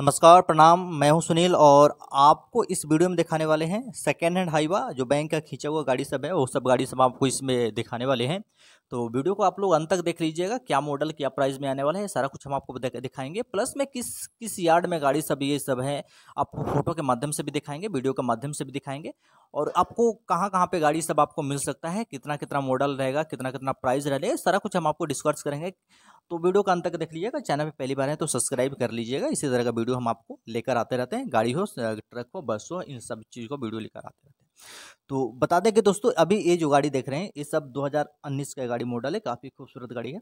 नमस्कार प्रणाम मैं हूं सुनील और आपको इस वीडियो में दिखाने वाले हैं सेकेंड हैंड हाईवा जो बैंक का खींचा हुआ गाड़ी सब है वो सब गाड़ी सब आपको इसमें दिखाने वाले हैं तो वीडियो को आप लोग अंत तक देख लीजिएगा क्या मॉडल क्या प्राइस में आने वाला है सारा कुछ हम आपको दिखाएंगे प्लस में किस किस यार्ड में गाड़ी सब ये सब है आपको फोटो के माध्यम से भी दिखाएंगे वीडियो के माध्यम से भी दिखाएंगे और आपको कहाँ कहाँ पर गाड़ी सब आपको मिल सकता है कितना कितना मॉडल रहेगा कितना कितना प्राइस रहेगा सारा कुछ हम आपको डिस्कस करेंगे तो वीडियो का अंत तक देख लीजिएगा चैनल पे पहली बार है तो सब्सक्राइब कर लीजिएगा इसी तरह का वीडियो हम आपको लेकर आते रहते हैं गाड़ी हो ट्रक हो बस हो इन सब चीज़ को वीडियो लेकर आते रहते हैं तो बता दें कि दोस्तों अभी ये जो गाड़ी देख रहे हैं ये सब दो का गाड़ी मॉडल है काफ़ी खूबसूरत गाड़ी है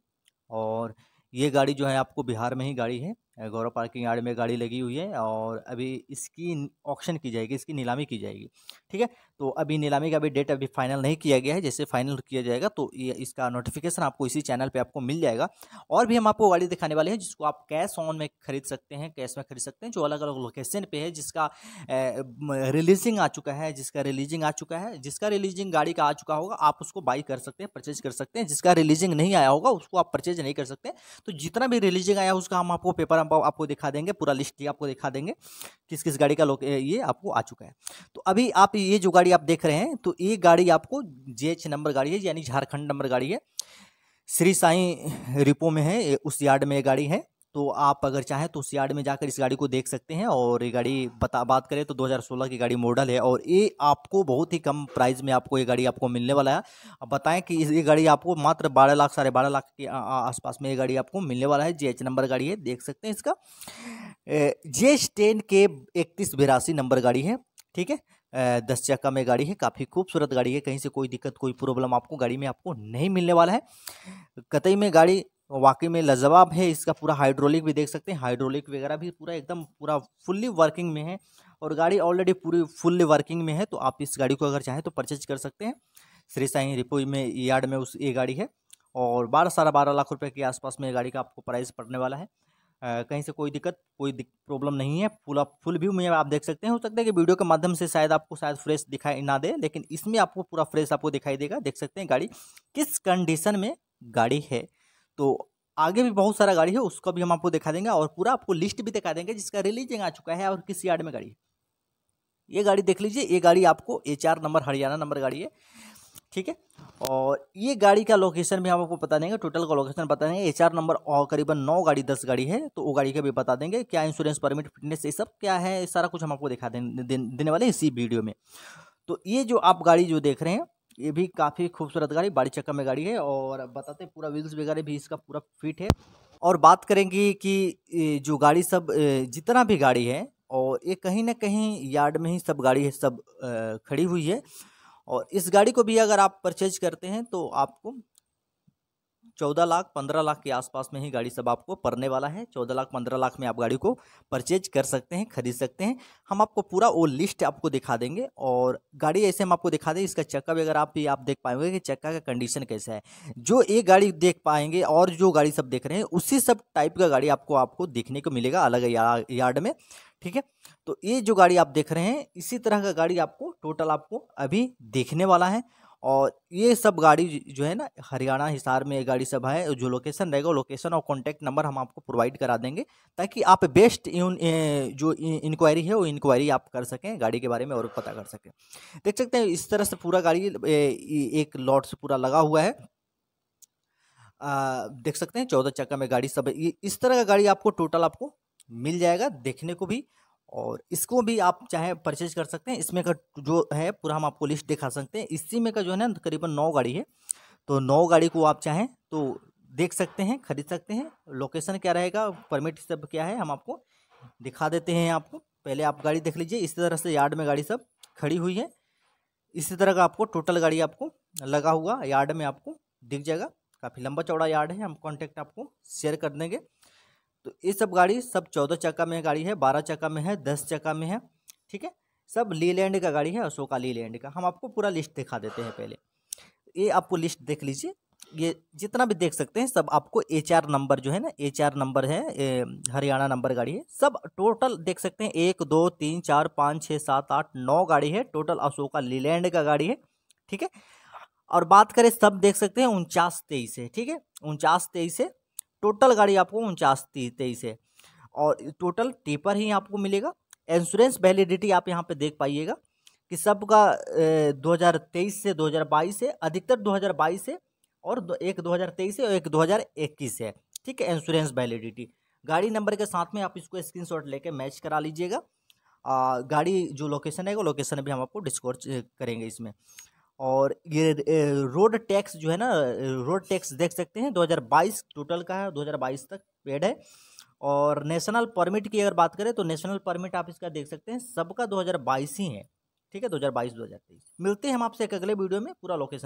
और ये गाड़ी जो है आपको बिहार में ही गाड़ी है गौरव पार्किंग यार्ड में गाड़ी लगी हुई है और अभी इसकी ऑक्शन की जाएगी इसकी नीलामी की जाएगी ठीक है तो अभी नीलामी का अभी डेट अभी फाइनल नहीं किया गया है जैसे फाइनल किया जाएगा तो ये इसका नोटिफिकेशन आपको इसी चैनल पे आपको मिल जाएगा और भी हम आपको गाड़ी दिखाने वाले हैं जिसको आप कैश ऑन में खरीद सकते हैं कैश में खरीद सकते हैं जो अलग अलग लोकेशन पर है जिसका रिलीजिंग आ चुका है जिसका रिलीजिंग आ चुका है जिसका रिलीजिंग गाड़ी का आ चुका होगा आप उसको बाई कर सकते हैं परचेज कर सकते हैं जिसका रिलीजिंग नहीं आया होगा उसको आप परचेज नहीं कर सकते तो जितना भी रिलीजिंग आया उसका हम आपको पेपर हम आपको दिखा देंगे पूरा लिस्ट ही आपको दिखा देंगे किस किस गाड़ी का लोग ये आपको आ चुका है तो अभी आप ये जो गाड़ी आप देख रहे हैं तो ये गाड़ी आपको जे नंबर गाड़ी है यानी झारखंड नंबर गाड़ी है श्री साई रिपो में है उस यार्ड में ये गाड़ी है तो आप अगर चाहें तो सियाड़ में जाकर इस गाड़ी को देख सकते हैं और ये गाड़ी बता बात करें तो 2016 की गाड़ी मॉडल है और ये आपको बहुत ही कम प्राइस में आपको ये गाड़ी आपको मिलने वाला है अब बताएं कि ये गाड़ी आपको मात्र बारह लाख साढ़े बारह लाख के आसपास में ये गाड़ी आपको मिलने वाला है जे नंबर गाड़ी है देख सकते हैं इसका जे टेन के इकतीस बिरासी नंबर गाड़ी है ठीक है दस चक्का में गाड़ी है काफ़ी खूबसूरत गाड़ी है कहीं से कोई दिक्कत कोई प्रॉब्लम आपको गाड़ी में आपको नहीं मिलने वाला है कतई में गाड़ी वाकई में लजवाब है इसका पूरा हाइड्रोलिक भी देख सकते हैं हाइड्रोलिक वगैरह भी पूरा एकदम पूरा फुल्ली वर्किंग में है और गाड़ी ऑलरेडी पूरी फुल्ली वर्किंग में है तो आप इस गाड़ी को अगर चाहें तो परचेज कर सकते हैं श्री साई रिपो में यार्ड में उस ये गाड़ी है और बारह साढ़े बारह लाख रुपये के आसपास में ये गाड़ी का आपको प्राइस पड़ने वाला है आ, कहीं से कोई दिक्कत कोई दिक, प्रॉब्लम नहीं है फुल फुल व्यू में आप देख सकते हैं हो सकता है कि वीडियो के माध्यम से शायद आपको शायद फ्रेश दिखाई ना दे लेकिन इसमें आपको पूरा फ्रेश आपको दिखाई देगा देख सकते हैं गाड़ी किस कंडीशन में गाड़ी है तो आगे भी बहुत सारा गाड़ी है उसका भी हम आपको दिखा देंगे और पूरा आपको लिस्ट भी दिखा देंगे जिसका रिलीजिंग आ चुका है और किस यार्ड में गाड़ी है ये गाड़ी देख लीजिए ये गाड़ी आपको H R number Haryana number गाड़ी है ठीक है और ये गाड़ी का लोकेशन भी हम आपको बता देंगे टोटल का लोकेशन बता देंगे एच आर नंबर और करीबन नौ गाड़ी दस गाड़ी है तो वो गाड़ी का भी बता देंगे क्या इंश्योरेंस परमिट फिटनेस ये सब क्या है सारा कुछ हम आपको दिखा देने वाले इसी वीडियो में तो ये जो आप गाड़ी जो देख रहे हैं ये भी काफ़ी खूबसूरत गाड़ी बाड़ी चक्का में गाड़ी है और बताते पूरा व्हील्स वगैरह भी इसका पूरा फिट है और बात करेंगे कि जो गाड़ी सब जितना भी गाड़ी है और ये कहीं ना कहीं यार्ड में ही सब गाड़ी है सब खड़ी हुई है और इस गाड़ी को भी अगर आप परचेज करते हैं तो आपको चौदह लाख पंद्रह लाख के आसपास में ही गाड़ी सब आपको पड़ने वाला है चौदह लाख पंद्रह लाख में आप गाड़ी को परचेज कर सकते हैं खरीद सकते हैं हम आपको पूरा वो लिस्ट आपको दिखा देंगे और गाड़ी ऐसे हम आपको दिखा दें इसका चक्का भी अगर आप भी आप देख पाएंगे कि चक्का का कंडीशन कैसा है जो एक गाड़ी देख पाएंगे और जो गाड़ी सब देख रहे हैं उसी सब टाइप का गाड़ी आपको आपको देखने को मिलेगा अलग यार्ड में ठीक है तो ये जो गाड़ी आप देख रहे हैं इसी तरह का गाड़ी आपको टोटल आपको अभी देखने वाला है और ये सब गाड़ी जो है ना हरियाणा हिसार में ये गाड़ी सब है जो लोकेशन रहेगा लोकेशन और कॉन्टैक्ट नंबर हम आपको प्रोवाइड करा देंगे ताकि आप बेस्ट इन जो इंक्वायरी है वो इंक्वायरी आप कर सकें गाड़ी के बारे में और पता कर सकें देख सकते हैं इस तरह से पूरा गाड़ी एक लॉट से पूरा लगा हुआ है आ, देख सकते हैं चौदह चक्का में गाड़ी सब इस तरह का गाड़ी आपको टोटल आपको मिल जाएगा देखने को भी और इसको भी आप चाहे परचेज कर सकते हैं इसमें का जो है पूरा हम आपको लिस्ट दिखा सकते हैं इसी में का जो है ना करीबन नौ गाड़ी है तो नौ गाड़ी को आप चाहें तो देख सकते हैं खरीद सकते हैं लोकेशन क्या रहेगा परमिट सब क्या है हम आपको दिखा देते हैं आपको पहले आप गाड़ी देख लीजिए इसी तरह से यार्ड में गाड़ी सब खड़ी हुई है इसी तरह का आपको टोटल गाड़ी आपको लगा हुआ यार्ड में आपको दिख जाएगा काफ़ी लंबा चौड़ा यार्ड है हम कॉन्टैक्ट आपको शेयर कर देंगे तो ये सब गाड़ी सब चौदह चक्का में गाड़ी है बारह चक्का में है दस चक्का में है ठीक है सब लीलैंड का गाड़ी है अशोका लीलैंड का हम आपको पूरा लिस्ट दिखा देते हैं पहले ये आपको लिस्ट देख लीजिए ये जितना भी देख सकते हैं सब आपको एच आर नंबर जो है ना एच आर नंबर है हरियाणा नंबर गाड़ी है सब टोटल देख सकते हैं एक दो तीन चार पाँच छः सात आठ नौ गाड़ी है टोटल अशोका लीलैंड का गाड़ी है ठीक है और बात करें सब देख सकते हैं उनचास तेईस है ठीक है उनचास तेईस है टोटल गाड़ी आपको उनचास तेईस है और टोटल टेपर ही आपको मिलेगा इंश्योरेंस वैलिडिटी आप यहाँ पे देख पाइएगा कि सबका 2023 से 2022 है अधिकतर 2022 है और एक 2023 है और एक 2021 है ठीक है इंश्योरेंस वैलिडिटी गाड़ी नंबर के साथ में आप इसको स्क्रीनशॉट लेके मैच करा लीजिएगा गाड़ी जो लोकेशन है वो लोकेशन भी हम आपको डिस्कोर्स करेंगे इसमें और ये रोड टैक्स जो है ना रोड टैक्स देख सकते हैं 2022 टोटल का है 2022 तक पेड है और नेशनल परमिट की अगर बात करें तो नेशनल परमिट आप इसका देख सकते हैं सबका 2022 ही है ठीक है 2022 2023 मिलते हैं हम आपसे एक अगले वीडियो में पूरा लोकेशन